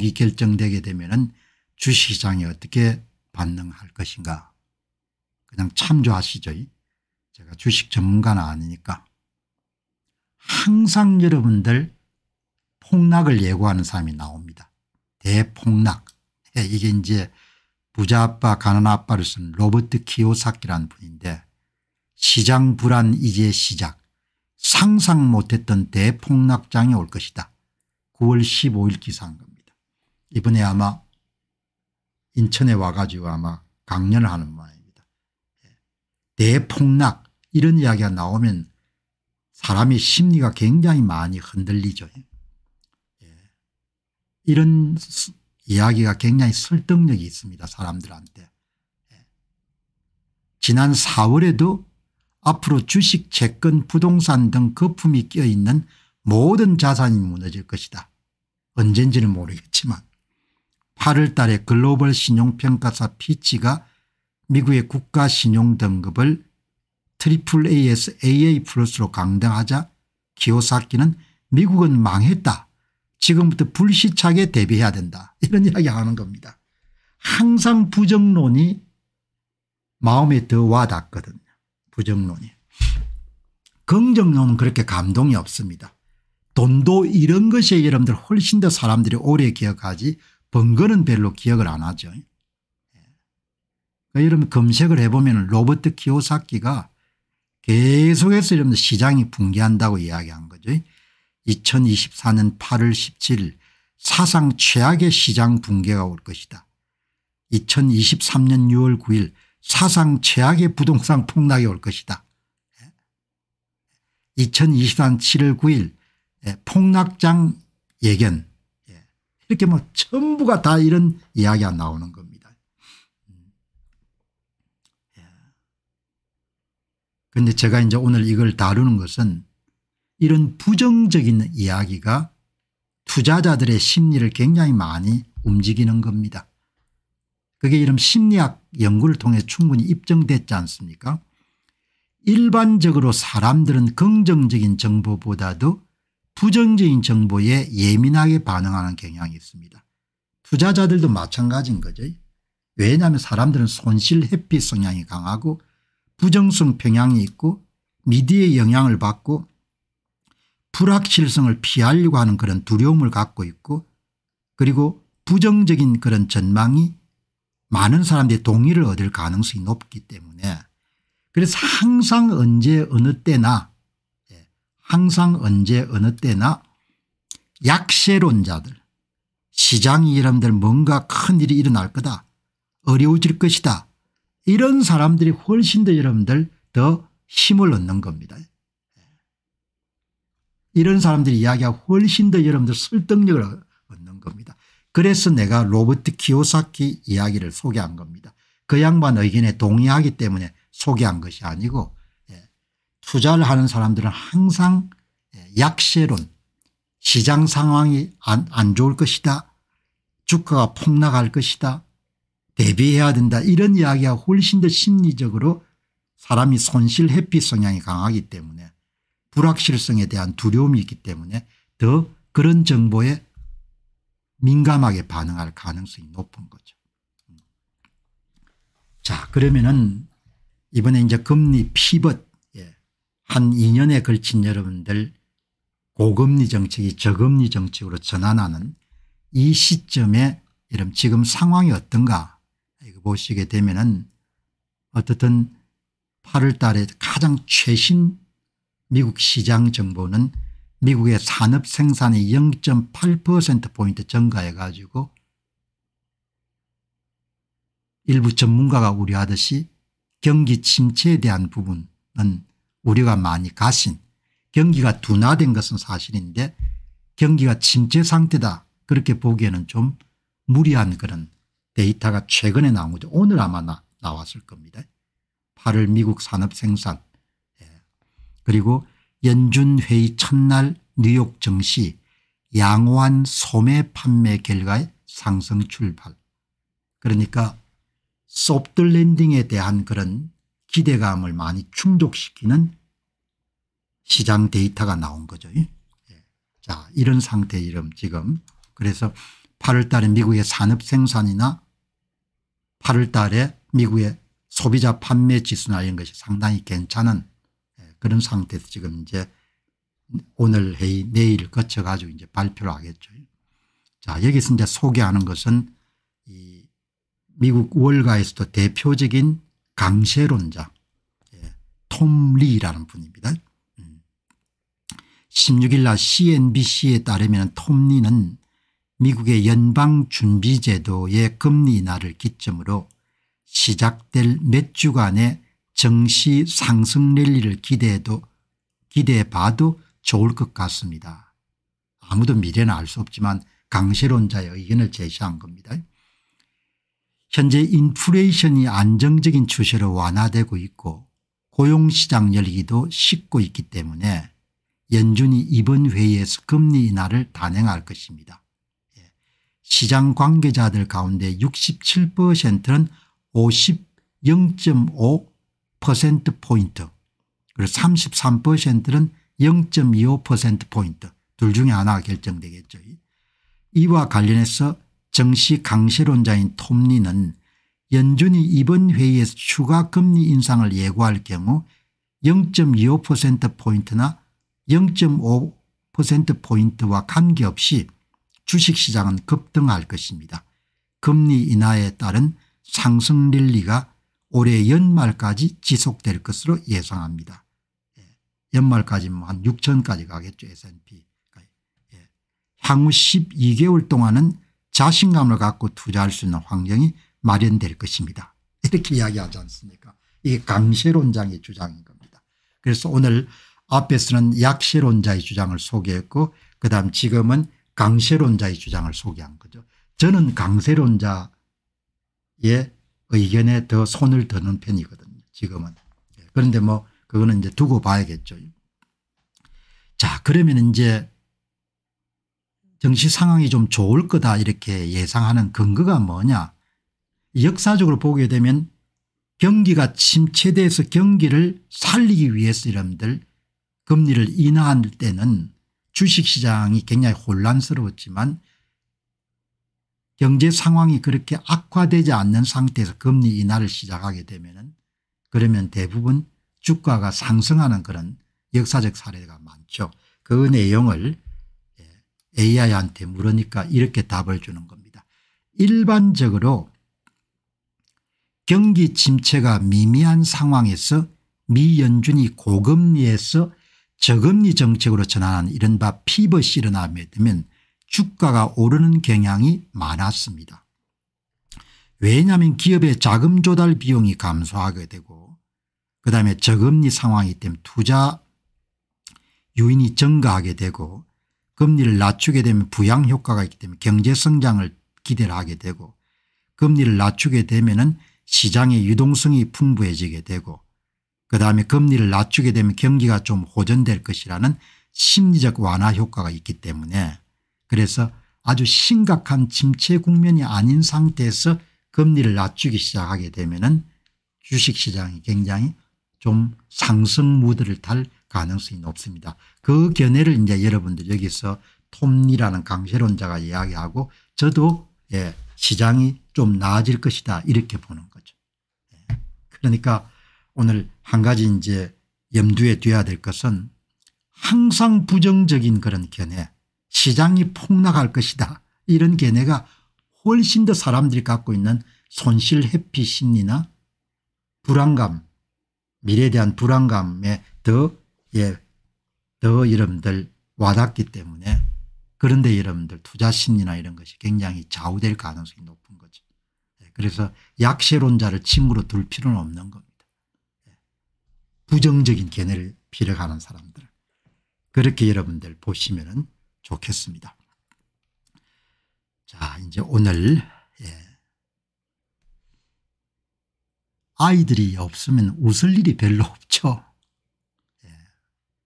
이 결정되게 되면 주시장이 식 어떻게 반응할 것인가 그냥 참조하시죠. 제가 주식 전문가는 아니니까. 항상 여러분들 폭락을 예고하는 사람이 나옵니다. 대폭락. 예, 이게 이제 부자 아빠 가난 아빠를 쓴 로버트 키오사키라는 분인데 시장 불안 이제 시작. 상상 못했던 대폭락장이 올 것이다. 9월 15일 기사인 겁니다. 이번에 아마 인천에 와가지고 아마 강연을 하는 모양입니다. 예. 대폭락 이런 이야기가 나오면 사람의 심리가 굉장히 많이 흔들리죠. 예. 이런 이야기가 굉장히 설득력이 있습니다 사람들한테. 예. 지난 4월에도 앞으로 주식 채권 부동산 등 거품이 끼어있는 모든 자산이 무너질 것이다. 언젠지는 모르겠지만 8월 달에 글로벌 신용평가사 피치가 미국의 국가신용등급을 a a 플 AS AA 플러스로 강등하자 기호사기는 미국은 망했다. 지금부터 불시착에 대비해야 된다. 이런 이야기하는 겁니다. 항상 부정론이 마음에 더 와닿거든요. 부정론이. 긍정론은 그렇게 감동이 없습니다. 돈도 이런 것에 여러분들 훨씬 더 사람들이 오래 기억하지 번거는 별로 기억을 안 하죠. 예. 그러니까 이러면 검색을 해보면 로버트 키오사키가 계속해서 이러면 시장이 붕괴한다고 이야기한 거죠. 2024년 8월 17일 사상 최악의 시장 붕괴가 올 것이다. 2023년 6월 9일 사상 최악의 부동산 폭락이 올 것이다. 2023년 7월 9일 폭락장 예견 이렇게 뭐 전부가 다 이런 이야기가 나오는 겁니다. 그런데 음. 예. 제가 이제 오늘 이걸 다루는 것은 이런 부정적인 이야기가 투자자들의 심리를 굉장히 많이 움직이는 겁니다. 그게 이런 심리학 연구를 통해 충분히 입증됐지 않습니까 일반적으로 사람들은 긍정적인 정보보다도 부정적인 정보에 예민하게 반응하는 경향이 있습니다. 투자자들도 마찬가지인 거죠. 왜냐하면 사람들은 손실 회피 성향이 강하고 부정성 평양이 있고 미디어의 영향을 받고 불확실성을 피하려고 하는 그런 두려움을 갖고 있고 그리고 부정적인 그런 전망이 많은 사람들의 동의를 얻을 가능성이 높기 때문에 그래서 항상 언제 어느 때나 항상 언제 어느 때나 약세론자들 시장 이람들 뭔가 큰일이 일어날 거다 어려워질 것이다 이런 사람들이 훨씬 더 여러분들 더 힘을 얻는 겁니다. 이런 사람들이 이야기가 훨씬 더 여러분들 설득력을 얻는 겁니다. 그래서 내가 로버트 키오사키 이야기를 소개한 겁니다. 그 양반 의견에 동의하기 때문에 소개한 것이 아니고 투자를 하는 사람들은 항상 예, 약세론 시장 상황이 안, 안 좋을 것이다 주가가 폭락할 것이다 대비해야 된다 이런 이야기가 훨씬 더 심리적으로 사람이 손실 회피 성향이 강하기 때문에 불확실성에 대한 두려움이 있기 때문에 더 그런 정보에 민감하게 반응할 가능성이 높은 거죠. 자 그러면은 이번에 이제 금리 피벗 한 2년에 걸친 여러분들 고금리 정책이 저금리 정책으로 전환하는 이 시점에 이런 지금 상황이 어떤가 이거 보시게 되면은 어떻든 8월 달에 가장 최신 미국 시장 정보는 미국의 산업 생산이 0.8%포인트 증가해 가지고 일부 전문가가 우려하듯이 경기 침체에 대한 부분은 우려가 많이 가신 경기가 둔화된 것은 사실인데 경기가 침체 상태다 그렇게 보기에는 좀 무리한 그런 데이터가 최근에 나온 거죠. 오늘 아마 나, 나왔을 겁니다. 8월 미국 산업 생산 예. 그리고 연준회의 첫날 뉴욕 증시 양호한 소매 판매 결과의 상승 출발 그러니까 소프트 랜딩에 대한 그런 기대감을 많이 충족시키는 시장 데이터가 나온 거죠. 예. 자 이런 상태 이름 지금 그래서 8월 달에 미국의 산업 생산이나 8월 달에 미국의 소비자 판매 지수나 이런 것이 상당히 괜찮은 예, 그런 상태에서 지금 이제 오늘 회의 내일 거쳐 가지고 이제 발표를 하겠죠. 자 여기서 이제 소개하는 것은 이 미국 월가에서도 대표적인 강세론자 예, 톰 리라는 분입니다. 16일 음. 날 CNBC에 따르면 톰 리는 미국의 연방준비제도의 금리 인하를 기점으로 시작될 몇 주간의 정시 상승 랠리를 기대해도 기대해봐도 좋을 것 같습니다. 아무도 미래는 알 수 없지만 강세론자의 의견을 제시한 겁니다. 현재 인플레이션이 안정적인 추세로 완화되고 있고 고용시장 열기도 식고 있기 때문에 연준이 이번 회의에서 금리 인하를 단행할 것입니다. 예. 시장 관계자들 가운데 67%는 0.5%포인트 그리고 33%는 0.25%포인트 둘 중에 하나가 결정되겠죠. 이와 관련해서 정시 강세론자인 톰니는 연준이 이번 회의에서 추가 금리 인상을 예고할 경우 0.25%포인트나 0.5%포인트와 관계없이 주식시장은 급등할 것입니다. 금리 인하에 따른 상승 릴리가 올해 연말까지 지속될 것으로 예상합니다. 예, 연말까지 뭐 한 6천까지 가겠죠 S&P. 예, 향후 12개월 동안은 자신감을 갖고 투자할 수 있는 환경이 마련될 것입니다. 이렇게 이야기하지 않습니까 이게 강세론장의 주장인 겁니다. 그래서 오늘 앞에서는 약세론자의 주장을 소개했고 그다음 지금은 강세론자의 주장을 소개한 거죠. 저는 강세론자의 의견에 더 손을 드는 편이거든요. 지금은. 그런데 뭐 그거는 이제 두고 봐야겠죠. 자 그러면 이제 정치 상황이 좀 좋을 거다 이렇게 예상하는 근거가 뭐냐 역사적으로 보게 되면 경기가 침체돼서 경기를 살리기 위해서 여러분들 금리를 인하할 때는 주식시장이 굉장히 혼란스러웠지만 경제 상황이 그렇게 악화되지 않는 상태에서 금리 인하를 시작하게 되면 그러면 대부분 주가가 상승하는 그런 역사적 사례가 많죠. 그 내용을 AI한테 물으니까 이렇게 답을 주는 겁니다. 일반적으로 경기 침체가 미미한 상황에서 미연준이 고금리에서 저금리 정책으로 전환한 이른바 피벗이 일어 되면 주가가 오르는 경향이 많았습니다. 왜냐하면 기업의 자금 조달 비용이 감소하게 되고 그다음에 저금리 상황이기 때문에 투자 유인이 증가하게 되고 금리를 낮추게 되면 부양 효과가 있기 때문에 경제성장을 기대를 하게 되고 금리를 낮추게 되면 은 시장의 유동성이 풍부해지게 되고 그다음에 금리를 낮추게 되면 경기가 좀 호전될 것이라는 심리적 완화 효과가 있기 때문에 그래서 아주 심각한 침체 국면이 아닌 상태에서 금리를 낮추기 시작하게 되면 은 주식시장이 굉장히 좀 상승 무드를 탈 가능성이 높습니다. 그 견해를 이제 여러분들 여기서 톰니라는 강세론자가 이야기하고 저도 예, 시장이 좀 나아질 것이다 이렇게 보는 거죠. 예. 그러니까 오늘 한 가지 이제 염두에 둬야 될 것은 항상 부정적인 그런 견해 시장이 폭락할 것이다 이런 견해가 훨씬 더 사람들이 갖고 있는 손실 회피 심리나 불안감 미래에 대한 불안감에 더 예, 더 여러분들 와닿기 때문에 그런데 여러분들 투자심리나 이런 것이 굉장히 좌우될 가능성이 높은 거죠. 예, 그래서 약세론자를 친구로 둘 필요는 없는 겁니다. 예, 부정적인 견해를 필요하는 사람들 그렇게 여러분들 보시면 좋겠습니다. 자 이제 오늘 예, 아이들이 없으면 웃을 일이 별로 없죠.